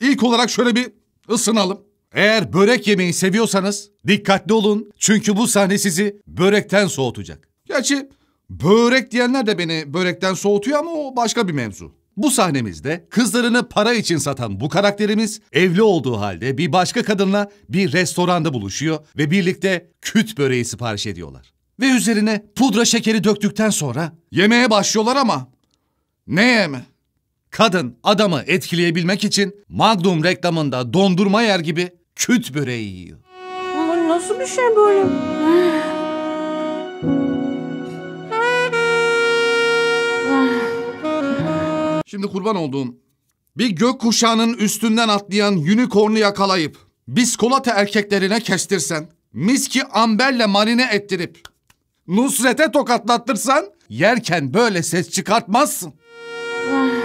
İlk olarak şöyle bir ısınalım. Eğer börek yemeyi seviyorsanız dikkatli olun. Çünkü bu sahne sizi börekten soğutacak. Gerçi börek diyenler de beni börekten soğutuyor ama o başka bir mevzu. Bu sahnemizde kızlarını para için satan bu karakterimiz evli olduğu halde bir başka kadınla bir restoranda buluşuyor ve birlikte küt böreği sipariş ediyorlar. Ve üzerine pudra şekeri döktükten sonra yemeğe başlıyorlar ama ne yeme? kadın adamı etkileyebilmek için Magnum reklamında dondurma yer gibi küt böreği yiyor. Ama nasıl bir şey böyle? Şimdi kurban olduğum bir gök kuşağının üstünden atlayan unicorn'u yakalayıp biskolata erkeklerine kestirsen, miski amberle marine ettirip Nusret'e tokatlattırsan yerken böyle ses çıkartmazsın. Ah.